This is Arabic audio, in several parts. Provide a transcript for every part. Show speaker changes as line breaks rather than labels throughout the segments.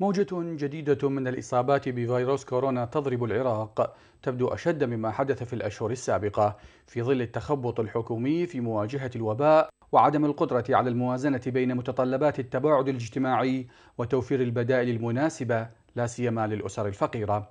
موجة جديدة من الإصابات بفيروس كورونا تضرب العراق تبدو أشد مما حدث في الأشهر السابقة في ظل التخبط الحكومي في مواجهة الوباء وعدم القدرة على الموازنة بين متطلبات التباعد الاجتماعي وتوفير البدائل المناسبة لا سيما للأسر الفقيرة.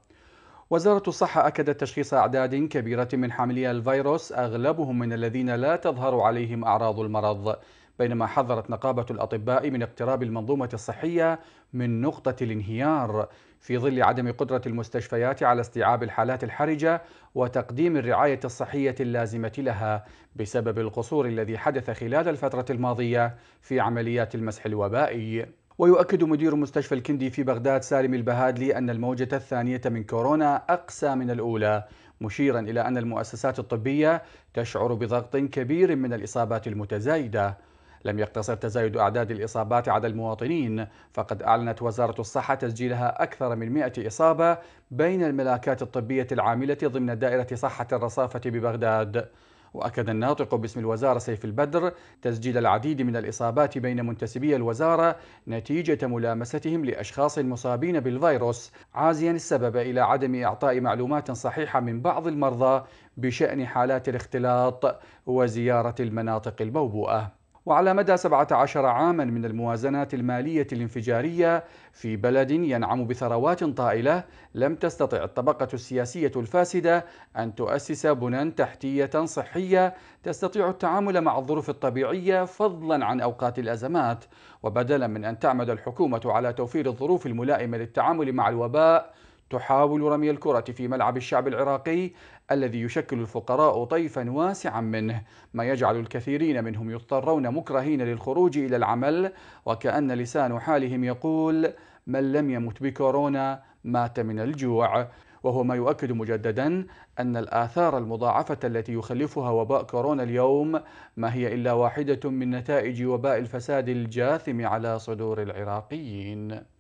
وزارة الصحة أكدت تشخيص أعداد كبيرة من حاملي الفيروس أغلبهم من الذين لا تظهر عليهم أعراض المرض بينما حذرت نقابة الأطباء من اقتراب المنظومة الصحية من نقطة الانهيار في ظل عدم قدرة المستشفيات على استيعاب الحالات الحرجة وتقديم الرعاية الصحية اللازمة لها بسبب القصور الذي حدث خلال الفترة الماضية في عمليات المسح الوبائي. ويؤكد مدير مستشفى الكندي في بغداد سالم البهادلي أن الموجة الثانية من كورونا أقسى من الأولى مشيرا إلى أن المؤسسات الطبية تشعر بضغط كبير من الإصابات المتزايدة لم يقتصر تزايد أعداد الإصابات على المواطنين فقد أعلنت وزارة الصحة تسجيلها أكثر من 100 إصابة بين الملاكات الطبية العاملة ضمن دائرة صحة الرصافة ببغداد وأكد الناطق باسم الوزارة سيف البدر تسجيل العديد من الإصابات بين منتسبي الوزارة نتيجة ملامستهم لأشخاص مصابين بالفيروس عازيا السبب إلى عدم إعطاء معلومات صحيحة من بعض المرضى بشأن حالات الاختلاط وزيارة المناطق الموبوءة وعلى مدى 17 عاما من الموازنات المالية الانفجارية في بلد ينعم بثروات طائلة لم تستطع الطبقة السياسية الفاسدة أن تؤسس بنى تحتية صحية تستطيع التعامل مع الظروف الطبيعية فضلا عن أوقات الأزمات وبدلا من أن تعمد الحكومة على توفير الظروف الملائمة للتعامل مع الوباء تحاول رمي الكرة في ملعب الشعب العراقي الذي يشكل الفقراء طيفا واسعا منه ما يجعل الكثيرين منهم يضطرون مكرهين للخروج إلى العمل وكأن لسان حالهم يقول من لم يمت بكورونا مات من الجوع وهو ما يؤكد مجددا أن الآثار المضاعفة التي يخلفها وباء كورونا اليوم ما هي إلا واحدة من نتائج وباء الفساد الجاثم على صدور العراقيين